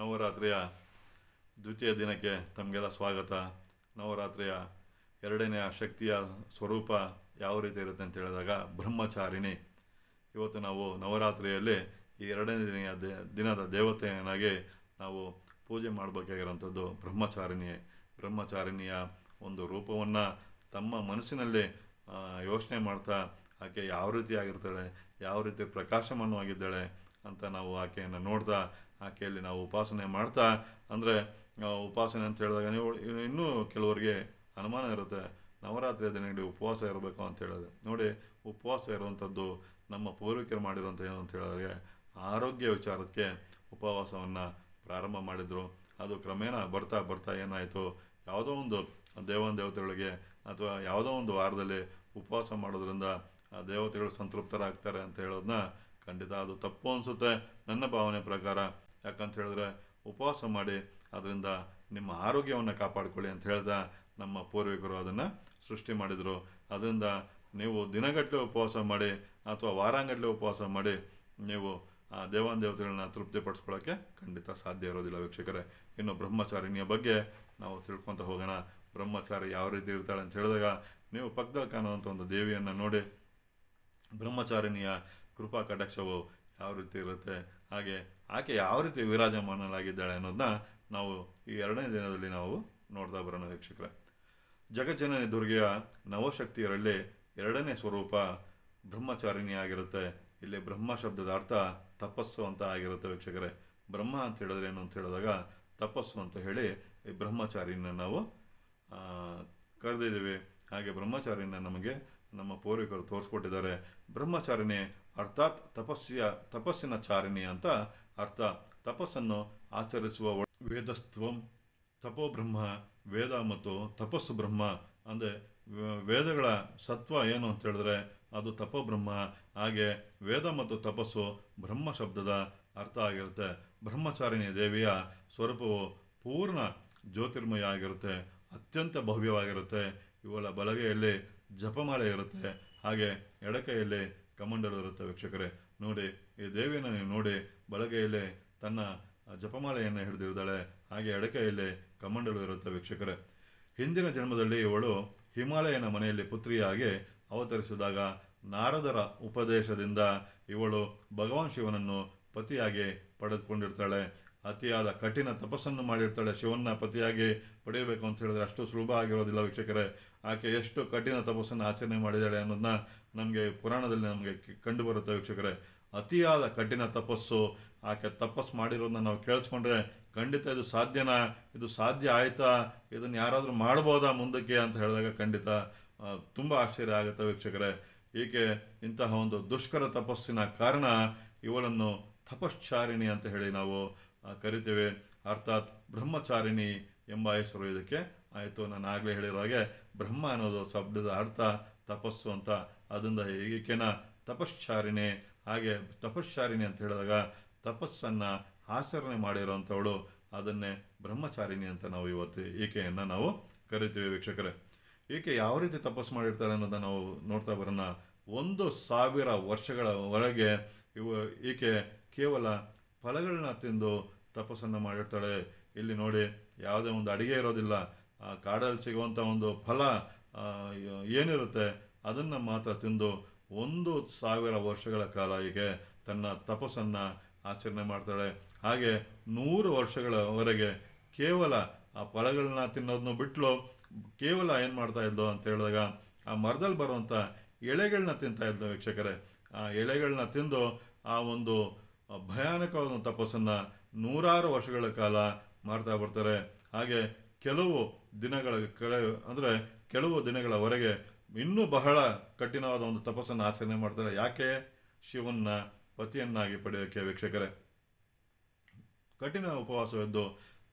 ನವರಾತ್ರಿಯ ದ್ವಿತೀಯ ದಿನಕ್ಕೆ ತಮಗೆಲ್ಲ ಸ್ವಾಗತ ನವರಾತ್ರಿಯ ಎರಡನೆಯ ಶಕ್ತಿಯ ಸ್ವರೂಪ ಯಾವ ರೀತಿ ಇರುತ್ತೆ ಅಂತ ಹೇಳಿದಾಗ ಬ್ರಹ್ಮಚಾರಿಣಿ ಇವತ್ತು ನಾವು ನವರಾತ್ರಿಯಲ್ಲಿ ಈ ಎರಡನೇ ದಿನ ದಿನದ ದೇವತೆಯನ್ನಾಗಿ ನಾವು ಪೂಜೆ ಮಾಡಬೇಕಾಗಿರೋಂಥದ್ದು ಬ್ರಹ್ಮಚಾರಿಣಿಯೇ ಬ್ರಹ್ಮಚಾರಿಣಿಯ ಒಂದು ರೂಪವನ್ನು ತಮ್ಮ ಮನಸ್ಸಿನಲ್ಲಿ ಯೋಚನೆ ಮಾಡ್ತಾ ಆಕೆ ಯಾವ ರೀತಿಯಾಗಿರ್ತಾಳೆ ಯಾವ ರೀತಿ ಪ್ರಕಾಶಮಾನವಾಗಿದ್ದಾಳೆ ಅಂತ ನಾವು ಆಕೆಯನ್ನು ನೋಡ್ತಾ ಆಕೆಯಲ್ಲಿ ನಾವು ಉಪಾಸನೆ ಮಾಡ್ತಾ ಅಂದರೆ ಉಪಾಸನೆ ಅಂತ ಹೇಳಿದಾಗ ನೀವು ಇನ್ನೂ ಕೆಲವರಿಗೆ ಅನುಮಾನ ಇರುತ್ತೆ ನವರಾತ್ರಿಯ ದಿನಗಳಲ್ಲಿ ಉಪವಾಸ ಇರಬೇಕು ಅಂತ ಹೇಳೋದು ನೋಡಿ ಉಪವಾಸ ಇರುವಂಥದ್ದು ನಮ್ಮ ಪೂರ್ವಿಕರು ಮಾಡಿರುವಂಥ ಏನು ಅಂತ ಹೇಳಿದ್ರೆ ಆರೋಗ್ಯ ವಿಚಾರಕ್ಕೆ ಉಪವಾಸವನ್ನು ಪ್ರಾರಂಭ ಮಾಡಿದರು ಅದು ಕ್ರಮೇಣ ಬರ್ತಾ ಬರ್ತಾ ಏನಾಯಿತು ಯಾವುದೋ ಒಂದು ದೇವನ ದೇವತೆಗಳಿಗೆ ಅಥವಾ ಯಾವುದೋ ಒಂದು ವಾರದಲ್ಲಿ ಉಪವಾಸ ಮಾಡೋದ್ರಿಂದ ಆ ದೇವತೆಗಳು ಸಂತೃಪ್ತರಾಗ್ತಾರೆ ಅಂತ ಹೇಳೋದನ್ನ ಖಂಡಿತ ಅದು ತಪ್ಪು ಅನಿಸುತ್ತೆ ನನ್ನ ಭಾವನೆ ಪ್ರಕಾರ ಯಾಕಂತ ಹೇಳಿದ್ರೆ ಉಪವಾಸ ಮಾಡಿ ಅದರಿಂದ ನಿಮ್ಮ ಆರೋಗ್ಯವನ್ನು ಕಾಪಾಡಿಕೊಳ್ಳಿ ಅಂತ ಹೇಳ್ದ ನಮ್ಮ ಪೂರ್ವಿಕರು ಅದನ್ನು ಸೃಷ್ಟಿ ಮಾಡಿದರು ಅದರಿಂದ ನೀವು ದಿನಗಟ್ಟಲೆ ಉಪವಾಸ ಮಾಡಿ ಅಥವಾ ವಾರಾಂಗಟ್ಟಲೆ ಉಪವಾಸ ಮಾಡಿ ನೀವು ಆ ದೇವಾನ್ ದೇವತೆಗಳನ್ನ ತೃಪ್ತಿ ಪಡಿಸ್ಕೊಳ್ಳೋಕ್ಕೆ ಖಂಡಿತ ಸಾಧ್ಯ ಇರೋದಿಲ್ಲ ವೀಕ್ಷಕರೇ ಇನ್ನು ಬ್ರಹ್ಮಚಾರಿಣಿಯ ಬಗ್ಗೆ ನಾವು ತಿಳ್ಕೊತಾ ಹೋಗೋಣ ಬ್ರಹ್ಮಚಾರಿ ಯಾವ ರೀತಿ ಇರ್ತಾಳೆ ಅಂತ ಹೇಳಿದಾಗ ನೀವು ಪಕ್ಕದಲ್ಲಿ ಕಾಣುವಂಥ ಒಂದು ದೇವಿಯನ್ನು ನೋಡಿ ಬ್ರಹ್ಮಚಾರಿಣಿಯ ಕೃಪಾ ಕಟಾಕ್ಷವು ಯಾವ ರೀತಿ ಇರುತ್ತೆ ಹಾಗೆ ಆಕೆ ಯಾವ ರೀತಿ ವಿರಾಜಮಾನಲಾಗಿದ್ದಾಳೆ ಅನ್ನೋದನ್ನ ನಾವು ಈ ಎರಡನೇ ದಿನದಲ್ಲಿ ನಾವು ನೋಡ್ತಾ ಬರೋಣ ವೀಕ್ಷಕರೇ ಜಗಜ್ಜನನಿ ದುರ್ಗೆಯ ನವಶಕ್ತಿಯರಲ್ಲಿ ಎರಡನೇ ಸ್ವರೂಪ ಆಗಿರುತ್ತೆ ಇಲ್ಲಿ ಬ್ರಹ್ಮ ಶಬ್ದದ ಅರ್ಥ ತಪಸ್ಸು ಅಂತ ಆಗಿರುತ್ತೆ ವೀಕ್ಷಕರೇ ಬ್ರಹ್ಮ ಅಂತ ಹೇಳಿದ್ರೆ ಏನು ಅಂತ ಹೇಳಿದಾಗ ತಪಸ್ಸು ಅಂತ ಹೇಳಿ ಈ ಬ್ರಹ್ಮಚಾರಿನ ನಾವು ಕರೆದಿದ್ದೀವಿ ಹಾಗೆ ಬ್ರಹ್ಮಚಾರಿಯನ್ನು ನಮಗೆ ನಮ್ಮ ಪೂರ್ವಿಕರು ತೋರಿಸ್ಕೊಟ್ಟಿದ್ದಾರೆ ಬ್ರಹ್ಮಚಾರಿಣಿ ಅರ್ಥಾತ್ ತಪಸ್ಸಿಯ ತಪಸ್ಸಿನ ಚಾರಿಣಿ ಅಂತ ಅರ್ಥ ತಪಸ್ಸನ್ನು ಆಚರಿಸುವ ವೇದಸ್ತ್ವಂ ತಪೋ ಬ್ರಹ್ಮ ವೇದ ಮತ್ತು ತಪಸ್ಸು ಬ್ರಹ್ಮ ಅಂದರೆ ವೇದಗಳ ಸತ್ವ ಏನು ಅಂತ ಹೇಳಿದ್ರೆ ಅದು ತಪೋಬ್ರಹ್ಮ ಹಾಗೆ ವೇದ ಮತ್ತು ತಪಸ್ಸು ಬ್ರಹ್ಮ ಶಬ್ದದ ಅರ್ಥ ಆಗಿರುತ್ತೆ ಬ್ರಹ್ಮಚಾರಿಣಿ ದೇವಿಯ ಸ್ವರೂಪವು ಪೂರ್ಣ ಜ್ಯೋತಿರ್ಮಯ ಆಗಿರುತ್ತೆ ಅತ್ಯಂತ ಭವ್ಯವಾಗಿರುತ್ತೆ ಇವಳ ಬಲಗೈಯಲ್ಲಿ ಜಪಮಾಲೆ ಇರುತ್ತೆ ಹಾಗೆ ಎಡಕೈಯಲ್ಲಿ ಕಮಂಡಲು ಇರುತ್ತೆ ವೀಕ್ಷಕರೇ ನೋಡಿ ಈ ದೇವಿಯನ್ನು ನೀವು ನೋಡಿ ಬಲಗೈಯಲ್ಲಿ ತನ್ನ ಜಪಮಾಲೆಯನ್ನು ಹಿಡಿದಿರುತ್ತಾಳೆ ಹಾಗೆ ಎಡಕೈಯಲ್ಲಿ ಕಮಂಡಲು ಇರುತ್ತೆ ವೀಕ್ಷಕರೇ ಹಿಂದಿನ ಜನ್ಮದಲ್ಲಿ ಇವಳು ಹಿಮಾಲಯನ ಮನೆಯಲ್ಲಿ ಪುತ್ರಿಯಾಗಿ ಅವತರಿಸಿದಾಗ ನಾರದರ ಉಪದೇಶದಿಂದ ಇವಳು ಭಗವಾನ್ ಶಿವನನ್ನು ಪತಿಯಾಗಿ ಪಡೆದುಕೊಂಡಿರ್ತಾಳೆ ಅತಿಯಾದ ಕಠಿಣ ತಪಸ್ಸನ್ನು ಮಾಡಿರ್ತಾಳೆ ಶಿವನ ಪತಿಯಾಗಿ ಪಡೆಯಬೇಕು ಅಂತ ಹೇಳಿದ್ರೆ ಅಷ್ಟು ಸುಲಭ ಆಗಿರೋದಿಲ್ಲ ವೀಕ್ಷಕರೇ ಆಕೆ ಎಷ್ಟು ಕಠಿಣ ತಪಸ್ಸನ್ನು ಆಚರಣೆ ಮಾಡಿದ್ದಾಳೆ ಅನ್ನೋದನ್ನ ನಮಗೆ ಪುರಾಣದಲ್ಲಿ ನಮಗೆ ಕಂಡುಬರುತ್ತೆ ವೀಕ್ಷಕರೇ ಅತಿಯಾದ ಕಠಿಣ ತಪಸ್ಸು ಆಕೆ ತಪಸ್ಸು ಮಾಡಿರೋದನ್ನ ನಾವು ಕೇಳಿಸ್ಕೊಂಡ್ರೆ ಖಂಡಿತ ಇದು ಸಾಧ್ಯನಾ ಇದು ಸಾಧ್ಯ ಆಯಿತಾ ಇದನ್ನು ಯಾರಾದರೂ ಮಾಡ್ಬೋದಾ ಮುಂದಕ್ಕೆ ಅಂತ ಹೇಳಿದಾಗ ಖಂಡಿತ ತುಂಬ ಆಶ್ಚರ್ಯ ಆಗುತ್ತೆ ವೀಕ್ಷಕರೇ ಈಕೆ ಇಂತಹ ಒಂದು ದುಷ್ಕರ ತಪಸ್ಸಿನ ಕಾರಣ ಇವಳನ್ನು ತಪಶ್ಚಾರಿಣಿ ಅಂತ ಹೇಳಿ ನಾವು ಕರಿತೇವೆ ಅರ್ಥಾತ್ ಬ್ರಹ್ಮಚಾರಿಣಿ ಎಂಬ ಹೆಸರು ಇದಕ್ಕೆ ಆಯಿತು ನಾನು ಆಗಲೇ ಹೇಳಿರೋ ಹಾಗೆ ಬ್ರಹ್ಮ ಅನ್ನೋದು ಶಬ್ದದ ಅರ್ಥ ತಪಸ್ಸು ಅಂತ ಅದರಿಂದ ಈಕೆನ ತಪಶ್ಚಾರಿಣಿ ಹಾಗೆ ತಪಶ್ಚಾರಿಣಿ ಅಂತ ಹೇಳಿದಾಗ ತಪಸ್ಸನ್ನು ಆಚರಣೆ ಮಾಡಿರೋವಂಥವಳು ಅದನ್ನೇ ಬ್ರಹ್ಮಚಾರಿಣಿ ಅಂತ ನಾವು ಇವತ್ತು ಈಕೆಯನ್ನು ನಾವು ಕರಿತೀವಿ ವೀಕ್ಷಕರೇ ಈಕೆ ಯಾವ ರೀತಿ ತಪಸ್ಸು ಮಾಡಿರ್ತಾರೆ ಅನ್ನೋದನ್ನು ನಾವು ನೋಡ್ತಾ ಬರೋಣ ಒಂದು ಸಾವಿರ ವರ್ಷಗಳ ಒಳಗೆ ಇವು ಈಕೆ ಕೇವಲ ಫಲಗಳನ್ನ ತಿಂದು ತಪಸ್ಸನ್ನು ಮಾಡಿರ್ತಾಳೆ ಇಲ್ಲಿ ನೋಡಿ ಯಾವುದೇ ಒಂದು ಅಡುಗೆ ಇರೋದಿಲ್ಲ ಆ ಕಾಡಲ್ಲಿ ಸಿಗುವಂಥ ಒಂದು ಫಲ ಏನಿರುತ್ತೆ ಅದನ್ನು ಮಾತ್ರ ತಿಂದು ಒಂದು ಸಾವಿರ ವರ್ಷಗಳ ಕಾಲ ಹೀಗೆ ತನ್ನ ತಪಸ್ಸನ್ನು ಆಚರಣೆ ಮಾಡ್ತಾಳೆ ಹಾಗೆ ನೂರು ವರ್ಷಗಳವರೆಗೆ ಕೇವಲ ಆ ಫಲಗಳನ್ನ ತಿನ್ನೋದನ್ನು ಬಿಟ್ಲು ಕೇವಲ ಏನು ಮಾಡ್ತಾ ಇದ್ಲು ಅಂತ ಹೇಳಿದಾಗ ಆ ಮರದಲ್ಲಿ ಬರುವಂಥ ಎಳೆಗಳನ್ನ ತಿಂತಾ ಇದ್ದ ವೀಕ್ಷಕರೇ ಆ ಎಳೆಗಳನ್ನ ತಿಂದು ಆ ಒಂದು ಭಯಾನಕವಾದ ತಪಸ್ಸನ್ನು ನೂರಾರು ವರ್ಷಗಳ ಕಾಲ ಮಾಡ್ತಾ ಬರ್ತಾರೆ ಹಾಗೆ ಕೆಲವು ದಿನಗಳ ಕೆಳ ಅಂದರೆ ಕೆಲವು ದಿನಗಳವರೆಗೆ ಇನ್ನೂ ಬಹಳ ಕಠಿಣವಾದ ಒಂದು ತಪಸ್ಸನ್ನು ಆಚರಣೆ ಮಾಡ್ತಾರೆ ಯಾಕೆ ಶಿವನ ಪತಿಯನ್ನಾಗಿ ಪಡೆಯೋಕೆ ವೀಕ್ಷಕರೇ ಕಠಿಣ ಉಪವಾಸವೆದ್ದು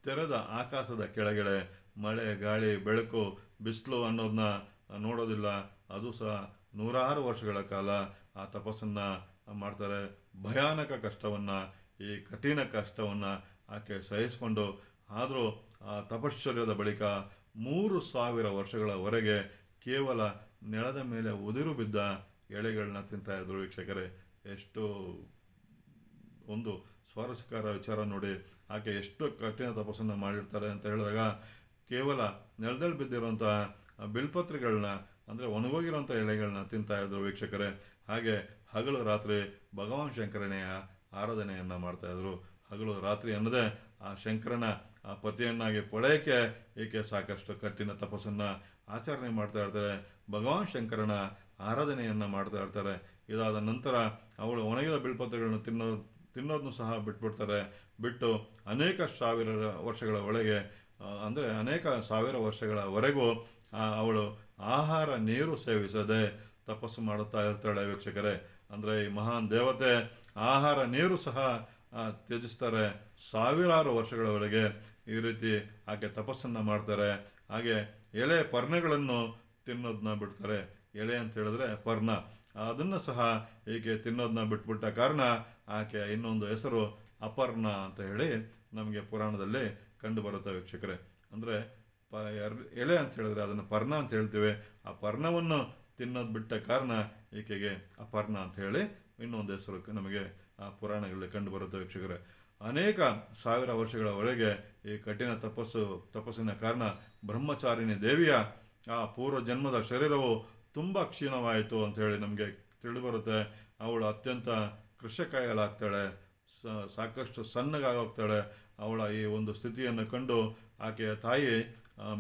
ತೆರೆದ ಆಕಾಶದ ಕೆಳಗಡೆ ಮಳೆ ಗಾಳಿ ಬೆಳಕು ಬಿಸಿಲು ಅನ್ನೋದನ್ನ ನೋಡೋದಿಲ್ಲ ಅದು ಸಹ ನೂರಾರು ವರ್ಷಗಳ ಕಾಲ ಆ ತಪಸ್ಸನ್ನು ಮಾಡ್ತಾರೆ ಭಯಾನಕ ಕಷ್ಟವನ್ನು ಈ ಕಠಿಣ ಕಷ್ಟವನ್ನು ಆಕೆ ಸಹಿಸಿಕೊಂಡು ಆದರೂ ಆ ತಪಶ್ಚರ್ಯದ ಬಳಿಕ ಮೂರು ಸಾವಿರ ವರ್ಷಗಳವರೆಗೆ ಕೇವಲ ನೆಲದ ಮೇಲೆ ಉದಿರು ಬಿದ್ದ ಎಳೆಗಳನ್ನ ಇದ್ದರು ವೀಕ್ಷಕರೇ ಎಷ್ಟು ಒಂದು ಸ್ವಾರಸ್ಯಕರ ವಿಚಾರ ನೋಡಿ ಆಕೆ ಎಷ್ಟು ಕಠಿಣ ತಪಸ್ಸನ್ನು ಮಾಡಿರ್ತಾರೆ ಅಂತ ಹೇಳಿದಾಗ ಕೇವಲ ನೆಲದಲ್ಲಿ ಬಿದ್ದಿರುವಂಥ ಬಿಲ್ಪತ್ರಿಗಳನ್ನ ಅಂದರೆ ಒಣಗೋಗಿರೋಂಥ ಎಳೆಗಳನ್ನ ಇದ್ದರು ವೀಕ್ಷಕರೇ ಹಾಗೆ ಹಗಲು ರಾತ್ರಿ ಭಗವಾನ್ ಶಂಕರನೆಯ ಆರಾಧನೆಯನ್ನು ಮಾಡ್ತಾಯಿದ್ರು ಹಗಲು ರಾತ್ರಿ ಅನ್ನದೇ ಆ ಶಂಕರನ ಆ ಪತಿಯನ್ನಾಗಿ ಪಡೆಯೋಕ್ಕೆ ಏಕೆ ಸಾಕಷ್ಟು ಕಠಿಣ ತಪಸ್ಸನ್ನು ಆಚರಣೆ ಮಾಡ್ತಾ ಇರ್ತಾರೆ ಭಗವಾನ್ ಶಂಕರನ ಆರಾಧನೆಯನ್ನು ಮಾಡ್ತಾ ಇರ್ತಾರೆ ಇದಾದ ನಂತರ ಅವಳು ಒಣಗಿದ ಬಿಳ್ಪತ್ರಗಳನ್ನು ತಿನ್ನೋ ತಿನ್ನೋದನ್ನು ಸಹ ಬಿಟ್ಬಿಡ್ತಾರೆ ಬಿಟ್ಟು ಅನೇಕ ಸಾವಿರ ವರ್ಷಗಳ ಒಳಗೆ ಅಂದರೆ ಅನೇಕ ಸಾವಿರ ವರ್ಷಗಳವರೆಗೂ ಅವಳು ಆಹಾರ ನೀರು ಸೇವಿಸದೆ ತಪಸ್ಸು ಮಾಡುತ್ತಾ ಇರ್ತಾಳೆ ವೀಕ್ಷಕರೇ ಅಂದರೆ ಈ ಮಹಾನ್ ದೇವತೆ ಆಹಾರ ನೀರು ಸಹ ತ್ಯಜಿಸ್ತಾರೆ ಸಾವಿರಾರು ವರ್ಷಗಳವರೆಗೆ ಈ ರೀತಿ ಆಕೆ ತಪಸ್ಸನ್ನು ಮಾಡ್ತಾರೆ ಹಾಗೆ ಎಳೆ ಪರ್ಣಗಳನ್ನು ತಿನ್ನೋದನ್ನ ಬಿಡ್ತಾರೆ ಎಳೆ ಅಂತ ಹೇಳಿದ್ರೆ ಪರ್ಣ ಅದನ್ನು ಸಹ ಈಕೆ ತಿನ್ನೋದನ್ನ ಬಿಟ್ಬಿಟ್ಟ ಕಾರಣ ಆಕೆ ಇನ್ನೊಂದು ಹೆಸರು ಅಪರ್ಣ ಅಂತ ಹೇಳಿ ನಮಗೆ ಪುರಾಣದಲ್ಲಿ ಕಂಡು ಬರುತ್ತೆ ವೀಕ್ಷಕರೇ ಅಂದರೆ ಪ ಎಲೆ ಅಂತ ಹೇಳಿದ್ರೆ ಅದನ್ನು ಪರ್ಣ ಅಂತ ಹೇಳ್ತೀವಿ ಆ ಪರ್ಣವನ್ನು ತಿನ್ನೋದು ಬಿಟ್ಟ ಕಾರಣ ಈಕೆಗೆ ಅಪರ್ಣ ಅಂತ ಹೇಳಿ ಇನ್ನೊಂದು ಹೆಸರು ನಮಗೆ ಆ ಪುರಾಣಗಳಲ್ಲಿ ಕಂಡು ಬರುತ್ತೆ ವೀಕ್ಷಕರೇ ಅನೇಕ ಸಾವಿರ ವರ್ಷಗಳ ಒಳಗೆ ಈ ಕಠಿಣ ತಪಸ್ಸು ತಪಸ್ಸಿನ ಕಾರಣ ಬ್ರಹ್ಮಚಾರಿಣಿ ದೇವಿಯ ಆ ಪೂರ್ವ ಜನ್ಮದ ಶರೀರವು ತುಂಬ ಕ್ಷೀಣವಾಯಿತು ಅಂತ ಹೇಳಿ ನಮಗೆ ತಿಳಿಬರುತ್ತೆ ಅವಳು ಅತ್ಯಂತ ಕೃಷಕಾಯಲಾಗ್ತಾಳೆ ಸಾಕಷ್ಟು ಹೋಗ್ತಾಳೆ ಅವಳ ಈ ಒಂದು ಸ್ಥಿತಿಯನ್ನು ಕಂಡು ಆಕೆಯ ತಾಯಿ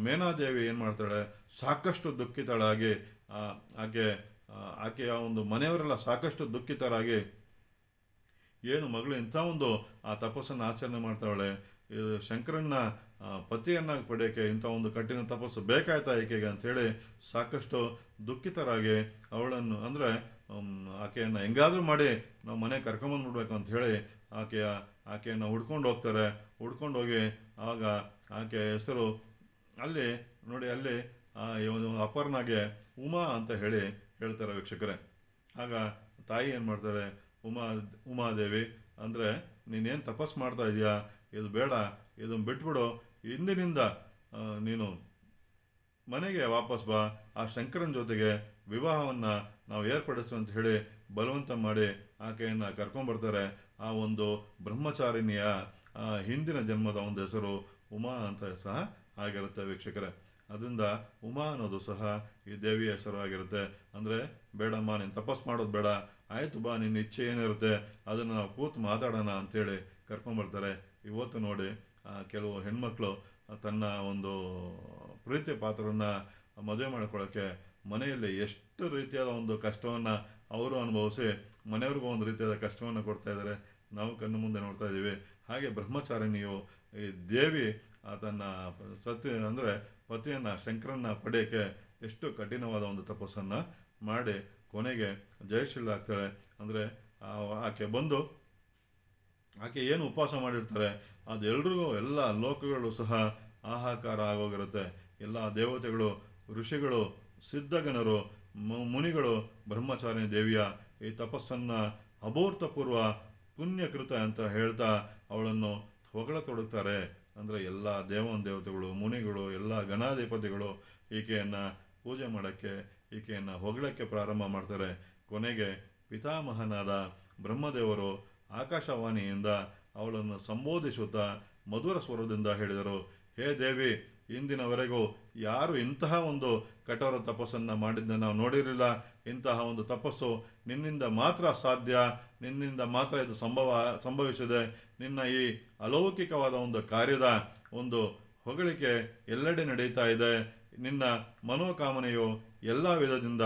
ಮೇನಾದೇವಿ ಏನು ಮಾಡ್ತಾಳೆ ಸಾಕಷ್ಟು ದುಃಖಿತಳಾಗಿ ಆಕೆ ಆಕೆಯ ಒಂದು ಮನೆಯವರೆಲ್ಲ ಸಾಕಷ್ಟು ದುಃಖಿತರಾಗಿ ಏನು ಮಗಳು ಇಂಥ ಒಂದು ಆ ತಪಸ್ಸನ್ನು ಆಚರಣೆ ಮಾಡ್ತಾಳೆ ಶಂಕರನ್ನ ಪತಿಯನ್ನ ಪಡೆಯೋಕ್ಕೆ ಇಂಥ ಒಂದು ಕಠಿಣ ತಪಸ್ಸು ಬೇಕಾಯ್ತಾ ಈಕೆಗೆ ಅಂಥೇಳಿ ಸಾಕಷ್ಟು ದುಃಖಿತರಾಗಿ ಅವಳನ್ನು ಅಂದರೆ ಆಕೆಯನ್ನು ಹೆಂಗಾದರೂ ಮಾಡಿ ನಾವು ಮನೆ ಅಂತ ಅಂಥೇಳಿ ಆಕೆಯ ಆಕೆಯನ್ನು ಹುಡ್ಕೊಂಡು ಹೋಗ್ತಾರೆ ಹುಡ್ಕೊಂಡೋಗಿ ಹೋಗಿ ಆಗ ಆಕೆಯ ಹೆಸರು ಅಲ್ಲಿ ನೋಡಿ ಅಲ್ಲಿ ಅಪರ್ನಾಗೆ ಉಮಾ ಅಂತ ಹೇಳಿ ಹೇಳ್ತಾರೆ ವೀಕ್ಷಕರೇ ಆಗ ತಾಯಿ ಏನು ಮಾಡ್ತಾರೆ ಉಮಾ ಉಮಾದೇವಿ ಅಂದರೆ ನೀನೇನು ತಪಸ್ ಮಾಡ್ತಾ ಇದೆಯಾ ಇದು ಬೇಡ ಇದನ್ನು ಬಿಟ್ಬಿಡು ಇಂದಿನಿಂದ ನೀನು ಮನೆಗೆ ವಾಪಸ್ ಬಾ ಆ ಶಂಕರನ ಜೊತೆಗೆ ವಿವಾಹವನ್ನು ನಾವು ಏರ್ಪಡಿಸು ಅಂತ ಹೇಳಿ ಬಲವಂತ ಮಾಡಿ ಆಕೆಯನ್ನು ಕರ್ಕೊಂಡ್ಬರ್ತಾರೆ ಆ ಒಂದು ಬ್ರಹ್ಮಚಾರಿಣಿಯ ಹಿಂದಿನ ಜನ್ಮದ ಒಂದು ಹೆಸರು ಉಮಾ ಅಂತ ಸಹ ಆಗಿರುತ್ತೆ ವೀಕ್ಷಕರೇ ಅದರಿಂದ ಉಮಾ ಅನ್ನೋದು ಸಹ ಈ ದೇವಿಯ ಹೆಸರು ಆಗಿರುತ್ತೆ ಅಂದರೆ ಬೇಡಮ್ಮ ನೀನು ತಪಸ್ಸು ಮಾಡೋದು ಬೇಡ ಆಯಿತು ಬಾ ನಿನ್ನ ಇಚ್ಛೆ ಏನಿರುತ್ತೆ ಅದನ್ನು ನಾವು ಕೂತು ಮಾತಾಡೋಣ ಅಂಥೇಳಿ ಕರ್ಕೊಂಬರ್ತಾರೆ ಇವತ್ತು ನೋಡಿ ಕೆಲವು ಹೆಣ್ಮಕ್ಳು ತನ್ನ ಒಂದು ಪ್ರೀತಿ ಪಾತ್ರನ ಮದುವೆ ಮಾಡ್ಕೊಳ್ಳೋಕ್ಕೆ ಮನೆಯಲ್ಲಿ ಎಷ್ಟು ರೀತಿಯಾದ ಒಂದು ಕಷ್ಟವನ್ನು ಅವರು ಅನುಭವಿಸಿ ಮನೆಯವ್ರಿಗೂ ಒಂದು ರೀತಿಯಾದ ಕಷ್ಟವನ್ನು ಕೊಡ್ತಾ ಇದ್ದಾರೆ ನಾವು ಕಣ್ಣು ಮುಂದೆ ನೋಡ್ತಾ ಇದ್ದೀವಿ ಹಾಗೆ ಬ್ರಹ್ಮಚಾರಿಣಿಯು ಈ ದೇವಿ ಅದನ್ನು ಸತ್ಯ ಅಂದರೆ ಪತಿಯನ್ನು ಶಂಕರನ್ನ ಪಡೆಯೋಕ್ಕೆ ಎಷ್ಟು ಕಠಿಣವಾದ ಒಂದು ತಪಸ್ಸನ್ನು ಮಾಡಿ ಕೊನೆಗೆ ಜಯಶೀಲ ಆಗ್ತಾಳೆ ಅಂದರೆ ಆಕೆ ಬಂದು ಆಕೆ ಏನು ಉಪವಾಸ ಮಾಡಿರ್ತಾರೆ ಅದೆಲ್ರಿಗೂ ಎಲ್ಲ ಲೋಕಗಳು ಸಹ ಆಹಾಕಾರ ಆಗೋಗಿರುತ್ತೆ ಎಲ್ಲ ದೇವತೆಗಳು ಋಷಿಗಳು ಸಿದ್ಧಗಣರು ಮುನಿಗಳು ಬ್ರಹ್ಮಚಾರಿ ದೇವಿಯ ಈ ತಪಸ್ಸನ್ನು ಅಭೂರ್ತಪೂರ್ವ ಪುಣ್ಯಕೃತ ಅಂತ ಹೇಳ್ತಾ ಅವಳನ್ನು ಹೊಗಳ ತೊಡಗ್ತಾರೆ ಅಂದರೆ ಎಲ್ಲ ದೇವನ ದೇವತೆಗಳು ಮುನಿಗಳು ಎಲ್ಲ ಗಣಾಧಿಪತಿಗಳು ಈಕೆಯನ್ನು ಪೂಜೆ ಮಾಡೋಕ್ಕೆ ಈಕೆಯನ್ನು ಹೊಗಳಕ್ಕೆ ಪ್ರಾರಂಭ ಮಾಡ್ತಾರೆ ಕೊನೆಗೆ ಪಿತಾಮಹನಾದ ಬ್ರಹ್ಮದೇವರು ಆಕಾಶವಾಣಿಯಿಂದ ಅವಳನ್ನು ಸಂಬೋಧಿಸುತ್ತಾ ಮಧುರ ಸ್ವರದಿಂದ ಹೇಳಿದರು ಹೇ ದೇವಿ ಇಂದಿನವರೆಗೂ ಯಾರು ಇಂತಹ ಒಂದು ಕಠೋರ ತಪಸ್ಸನ್ನು ಮಾಡಿದ್ದನ್ನು ನಾವು ನೋಡಿರಲಿಲ್ಲ ಇಂತಹ ಒಂದು ತಪಸ್ಸು ನಿನ್ನಿಂದ ಮಾತ್ರ ಸಾಧ್ಯ ನಿನ್ನಿಂದ ಮಾತ್ರ ಇದು ಸಂಭವ ಸಂಭವಿಸಿದೆ ನಿನ್ನ ಈ ಅಲೌಕಿಕವಾದ ಒಂದು ಕಾರ್ಯದ ಒಂದು ಹೊಗಳಿಕೆ ಎಲ್ಲೆಡೆ ನಡೀತಾ ಇದೆ ನಿನ್ನ ಮನೋಕಾಮನೆಯು ಎಲ್ಲ ವಿಧದಿಂದ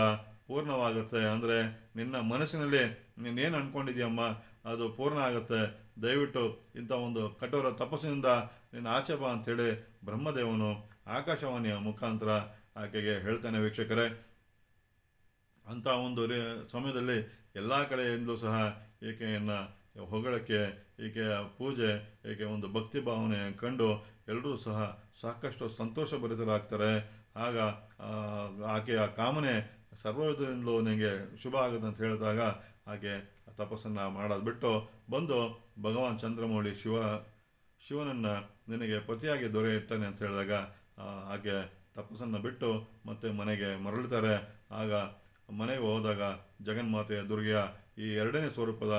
ಪೂರ್ಣವಾಗುತ್ತೆ ಅಂದರೆ ನಿನ್ನ ಮನಸ್ಸಿನಲ್ಲಿ ನೀನೇನು ಅಂದ್ಕೊಂಡಿದ್ಯಮ್ಮ ಅದು ಪೂರ್ಣ ಆಗುತ್ತೆ ದಯವಿಟ್ಟು ಇಂಥ ಒಂದು ಕಠೋರ ತಪಸ್ಸಿನಿಂದ ನೀನು ಆಚೆ ಬಾ ಅಂಥೇಳಿ ಬ್ರಹ್ಮದೇವನು ಆಕಾಶವಾಣಿಯ ಮುಖಾಂತರ ಆಕೆಗೆ ಹೇಳ್ತಾನೆ ವೀಕ್ಷಕರೇ ಅಂಥ ಒಂದು ಸಮಯದಲ್ಲಿ ಎಲ್ಲ ಕಡೆಯಿಂದಲೂ ಸಹ ಈಕೆಯನ್ನು ಹೊಗಳಕ್ಕೆ ಈಕೆಯ ಪೂಜೆ ಈಕೆ ಒಂದು ಭಕ್ತಿ ಭಾವನೆ ಕಂಡು ಎಲ್ಲರೂ ಸಹ ಸಾಕಷ್ಟು ಸಂತೋಷಭರಿತರಾಗ್ತಾರೆ ಆಗ ಆಕೆಯ ಕಾಮನೆ ಸರ್ವೋದಯದಿಂದಲೂ ನಿಮಗೆ ಶುಭ ಆಗುತ್ತೆ ಅಂತ ಹೇಳಿದಾಗ ಆಕೆ ತಪಸ್ಸನ್ನು ಮಾಡೋದು ಬಿಟ್ಟು ಬಂದು ಭಗವಾನ್ ಚಂದ್ರಮೌಳಿ ಶಿವ ಶಿವನನ್ನು ನಿನಗೆ ಪತಿಯಾಗಿ ದೊರೆಯುತ್ತಾನೆ ಅಂತ ಹೇಳಿದಾಗ ಹಾಗೆ ತಪಸ್ಸನ್ನು ಬಿಟ್ಟು ಮತ್ತೆ ಮನೆಗೆ ಮರಳುತ್ತಾರೆ ಆಗ ಮನೆಗೆ ಹೋದಾಗ ಜಗನ್ಮಾತೆಯ ದುರ್ಗೆಯ ಈ ಎರಡನೇ ಸ್ವರೂಪದ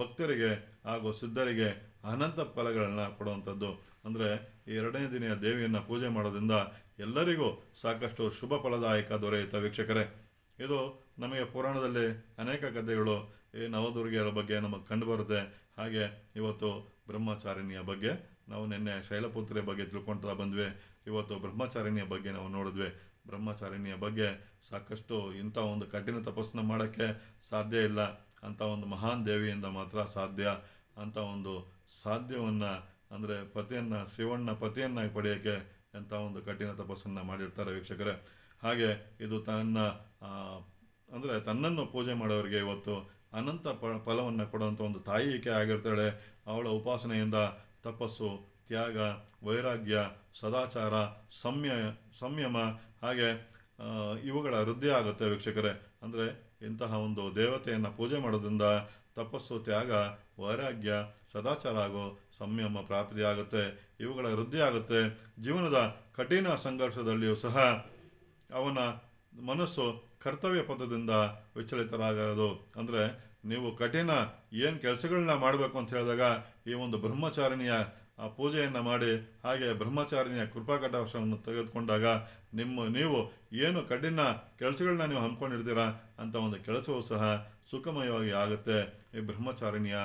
ಭಕ್ತರಿಗೆ ಹಾಗೂ ಸಿದ್ಧರಿಗೆ ಅನಂತ ಫಲಗಳನ್ನು ಕೊಡುವಂಥದ್ದು ಅಂದರೆ ಈ ಎರಡನೇ ದಿನ ದೇವಿಯನ್ನು ಪೂಜೆ ಮಾಡೋದ್ರಿಂದ ಎಲ್ಲರಿಗೂ ಸಾಕಷ್ಟು ಶುಭ ಫಲದಾಯಕ ದೊರೆಯುತ್ತೆ ವೀಕ್ಷಕರೇ ಇದು ನಮಗೆ ಪುರಾಣದಲ್ಲಿ ಅನೇಕ ಕಥೆಗಳು ಈ ನವದುರ್ಗಿಯರ ಬಗ್ಗೆ ನಮಗೆ ಕಂಡು ಬರುತ್ತೆ ಹಾಗೆ ಇವತ್ತು ಬ್ರಹ್ಮಚಾರಿಣಿಯ ಬಗ್ಗೆ ನಾವು ನಿನ್ನೆ ಶೈಲಪುತ್ರಿಯ ಬಗ್ಗೆ ತಿಳ್ಕೊಳ್ತಾ ಬಂದ್ವಿ ಇವತ್ತು ಬ್ರಹ್ಮಚಾರಿಣಿಯ ಬಗ್ಗೆ ನಾವು ನೋಡಿದ್ವಿ ಬ್ರಹ್ಮಚಾರಿಣಿಯ ಬಗ್ಗೆ ಸಾಕಷ್ಟು ಇಂಥ ಒಂದು ಕಠಿಣ ತಪಸ್ಸನ್ನು ಮಾಡೋಕ್ಕೆ ಸಾಧ್ಯ ಇಲ್ಲ ಅಂಥ ಒಂದು ಮಹಾನ್ ದೇವಿಯಿಂದ ಮಾತ್ರ ಸಾಧ್ಯ ಅಂಥ ಒಂದು ಸಾಧ್ಯವನ್ನು ಅಂದರೆ ಪತಿಯನ್ನು ಶಿವಣ್ಣ ಪತಿಯನ್ನಾಗಿ ಪಡೆಯೋಕ್ಕೆ ಎಂಥ ಒಂದು ಕಠಿಣ ತಪಸ್ಸನ್ನು ಮಾಡಿರ್ತಾರೆ ವೀಕ್ಷಕರೇ ಹಾಗೆ ಇದು ತನ್ನ ಅಂದರೆ ತನ್ನನ್ನು ಪೂಜೆ ಮಾಡೋರಿಗೆ ಇವತ್ತು ಅನಂತ ಪ ಫಲವನ್ನು ಕೊಡುವಂಥ ಒಂದು ತಾಯಿಕೆ ಆಗಿರ್ತಾಳೆ ಅವಳ ಉಪಾಸನೆಯಿಂದ ತಪಸ್ಸು ತ್ಯಾಗ ವೈರಾಗ್ಯ ಸದಾಚಾರ ಸಂಯ ಸಂಯಮ ಹಾಗೆ ಇವುಗಳ ವೃದ್ಧಿ ಆಗುತ್ತೆ ವೀಕ್ಷಕರೇ ಅಂದರೆ ಇಂತಹ ಒಂದು ದೇವತೆಯನ್ನು ಪೂಜೆ ಮಾಡೋದ್ರಿಂದ ತಪಸ್ಸು ತ್ಯಾಗ ವೈರಾಗ್ಯ ಸದಾಚಾರ ಹಾಗೂ ಸಂಯಮ ಪ್ರಾಪ್ತಿಯಾಗುತ್ತೆ ಇವುಗಳ ವೃದ್ಧಿ ಆಗುತ್ತೆ ಜೀವನದ ಕಠಿಣ ಸಂಘರ್ಷದಲ್ಲಿಯೂ ಸಹ ಅವನ ಮನಸ್ಸು ಕರ್ತವ್ಯ ಪದದಿಂದ ವಿಚಲಿತರಾಗದು ಅಂದರೆ ನೀವು ಕಠಿಣ ಏನು ಕೆಲಸಗಳನ್ನ ಮಾಡಬೇಕು ಅಂತ ಹೇಳಿದಾಗ ಈ ಒಂದು ಬ್ರಹ್ಮಚಾರಿಣಿಯ ಆ ಪೂಜೆಯನ್ನು ಮಾಡಿ ಹಾಗೆ ಬ್ರಹ್ಮಚಾರಿಣಿಯ ಕೃಪಾಕಟಾಕ್ಷವನ್ನು ತೆಗೆದುಕೊಂಡಾಗ ನಿಮ್ಮ ನೀವು ಏನು ಕಠಿಣ ಕೆಲಸಗಳನ್ನ ನೀವು ಹಮ್ಮಿಕೊಂಡಿರ್ತೀರಾ ಅಂತ ಒಂದು ಕೆಲಸವೂ ಸಹ ಸುಖಮಯವಾಗಿ ಆಗುತ್ತೆ ಈ ಬ್ರಹ್ಮಚಾರಿಣಿಯ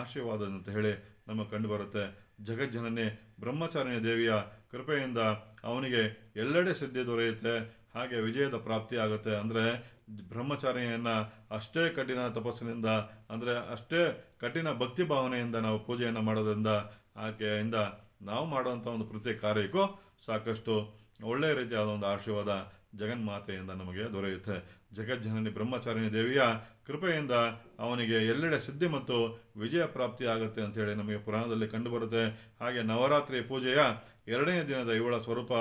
ಆಶೀರ್ವಾದ ಅಂತ ಹೇಳಿ ನಮಗೆ ಕಂಡುಬರುತ್ತೆ ಜಗಜ್ಜನನೇ ಬ್ರಹ್ಮಚಾರಿಣಿ ದೇವಿಯ ಕೃಪೆಯಿಂದ ಅವನಿಗೆ ಎಲ್ಲೆಡೆ ಸಿದ್ಧಿ ದೊರೆಯುತ್ತೆ ಹಾಗೆ ವಿಜಯದ ಪ್ರಾಪ್ತಿ ಆಗುತ್ತೆ ಅಂದರೆ ಬ್ರಹ್ಮಚಾರಿಯನ್ನು ಅಷ್ಟೇ ಕಠಿಣ ತಪಸ್ಸಿನಿಂದ ಅಂದರೆ ಅಷ್ಟೇ ಕಠಿಣ ಭಕ್ತಿ ಭಾವನೆಯಿಂದ ನಾವು ಪೂಜೆಯನ್ನು ಮಾಡೋದರಿಂದ ಆಕೆಯಿಂದ ನಾವು ಮಾಡುವಂಥ ಒಂದು ಪ್ರತಿ ಕಾರ್ಯಕ್ಕೂ ಸಾಕಷ್ಟು ಒಳ್ಳೆಯ ರೀತಿಯಾದ ಒಂದು ಆಶೀರ್ವಾದ ಜಗನ್ಮಾತೆಯಿಂದ ನಮಗೆ ದೊರೆಯುತ್ತೆ ಜಗಜ್ಜನನಿ ಬ್ರಹ್ಮಚಾರಿಣಿ ದೇವಿಯ ಕೃಪೆಯಿಂದ ಅವನಿಗೆ ಎಲ್ಲೆಡೆ ಸಿದ್ಧಿ ಮತ್ತು ವಿಜಯ ಪ್ರಾಪ್ತಿ ಆಗುತ್ತೆ ಅಂಥೇಳಿ ನಮಗೆ ಪುರಾಣದಲ್ಲಿ ಕಂಡುಬರುತ್ತೆ ಹಾಗೆ ನವರಾತ್ರಿ ಪೂಜೆಯ ಎರಡನೇ ದಿನದ ಇವಳ ಸ್ವರೂಪ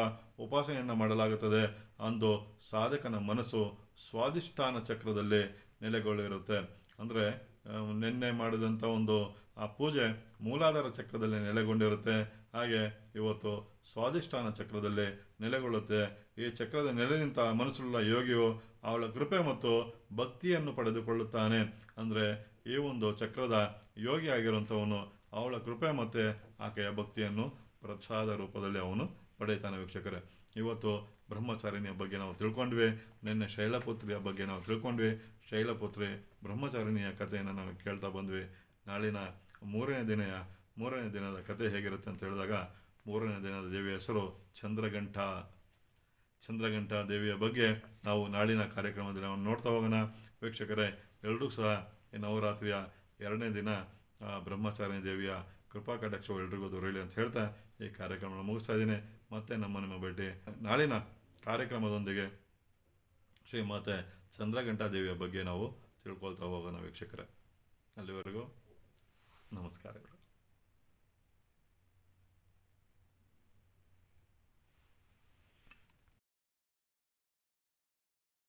ಉಪಾಸನೆಯನ್ನು ಮಾಡಲಾಗುತ್ತದೆ ಅಂದು ಸಾಧಕನ ಮನಸ್ಸು ಸ್ವಾಧಿಷ್ಠಾನ ಚಕ್ರದಲ್ಲಿ ನೆಲೆಗೊಳ್ಳಿರುತ್ತೆ ಅಂದರೆ ನಿನ್ನೆ ಮಾಡಿದಂಥ ಒಂದು ಆ ಪೂಜೆ ಮೂಲಾಧಾರ ಚಕ್ರದಲ್ಲಿ ನೆಲೆಗೊಂಡಿರುತ್ತೆ ಹಾಗೆ ಇವತ್ತು ಸ್ವಾದಿಷ್ಠಾನ ಚಕ್ರದಲ್ಲಿ ನೆಲೆಗೊಳ್ಳುತ್ತೆ ಈ ಚಕ್ರದ ನೆಲೆ ನಿಂತ ಮನಸ್ಸುಳ್ಳ ಯೋಗಿಯು ಅವಳ ಕೃಪೆ ಮತ್ತು ಭಕ್ತಿಯನ್ನು ಪಡೆದುಕೊಳ್ಳುತ್ತಾನೆ ಅಂದರೆ ಈ ಒಂದು ಚಕ್ರದ ಯೋಗಿ ಆಗಿರುವಂಥವನು ಅವಳ ಕೃಪೆ ಮತ್ತು ಆಕೆಯ ಭಕ್ತಿಯನ್ನು ಪ್ರಸಾದ ರೂಪದಲ್ಲಿ ಅವನು ಪಡೆಯುತ್ತಾನೆ ವೀಕ್ಷಕರೇ ಇವತ್ತು ಬ್ರಹ್ಮಚಾರಿಣಿಯ ಬಗ್ಗೆ ನಾವು ತಿಳ್ಕೊಂಡ್ವಿ ನಿನ್ನೆ ಶೈಲಪುತ್ರಿಯ ಬಗ್ಗೆ ನಾವು ತಿಳ್ಕೊಂಡ್ವಿ ಶೈಲಪುತ್ರಿ ಬ್ರಹ್ಮಚಾರಿಣಿಯ ಕಥೆಯನ್ನು ನಾವು ಕೇಳ್ತಾ ಬಂದ್ವಿ ನಾಳಿನ ಮೂರನೇ ದಿನೆಯ ಮೂರನೇ ದಿನದ ಕತೆ ಹೇಗಿರುತ್ತೆ ಅಂತ ಹೇಳಿದಾಗ ಮೂರನೇ ದಿನದ ದೇವಿಯ ಹೆಸರು ಚಂದ್ರಘಂಠ ಚಂದ್ರಘಂಠ ದೇವಿಯ ಬಗ್ಗೆ ನಾವು ನಾಳಿನ ಕಾರ್ಯಕ್ರಮದಲ್ಲಿ ನಾವು ನೋಡ್ತಾ ಹೋಗೋಣ ವೀಕ್ಷಕರೇ ಎಲ್ಲರೂ ಸಹ ನವರಾತ್ರಿಯ ಎರಡನೇ ದಿನ ಬ್ರಹ್ಮಚಾರಣಿ ದೇವಿಯ ಕೃಪಾ ಕಟಾಕ್ಷ ಎಲ್ರಿಗೂ ದೊರೆಯಲಿ ಅಂತ ಹೇಳ್ತಾ ಈ ಕಾರ್ಯಕ್ರಮವನ್ನು ಮುಗಿಸ್ತಾ ಇದ್ದೀನಿ ಮತ್ತೆ ನಮ್ಮ ನಿಮ್ಮ ಭೇಟಿ ನಾಳಿನ ಕಾರ್ಯಕ್ರಮದೊಂದಿಗೆ ಶ್ರೀ ಮಾತೆ ಚಂದ್ರಗಂಟಾ ದೇವಿಯ ಬಗ್ಗೆ ನಾವು ತಿಳ್ಕೊಳ್ತಾ ಹೋಗೋಣ ವೀಕ್ಷಕರೇ ಅಲ್ಲಿವರೆಗೂ ನಮಸ್ಕಾರಗಳು